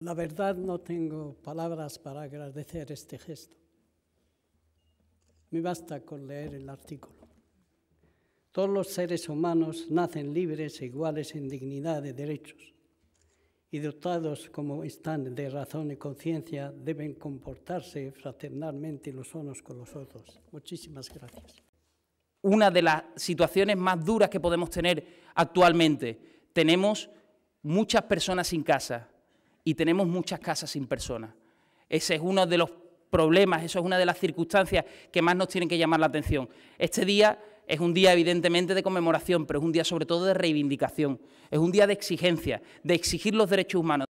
La verdad no tengo palabras para agradecer este gesto. Me basta con leer el artículo. Todos los seres humanos nacen libres e iguales en dignidad de derechos y dotados como están de razón y conciencia deben comportarse fraternalmente los unos con los otros. Muchísimas gracias. Una de las situaciones más duras que podemos tener actualmente, tenemos muchas personas sin casa y tenemos muchas casas sin personas. Ese es uno de los problemas, eso es una de las circunstancias que más nos tienen que llamar la atención. Este día es un día evidentemente de conmemoración, pero es un día sobre todo de reivindicación, es un día de exigencia, de exigir los derechos humanos.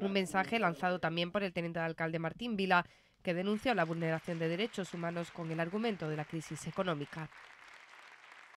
Un mensaje lanzado también por el teniente alcalde Martín Vila, que denunció la vulneración de derechos humanos con el argumento de la crisis económica.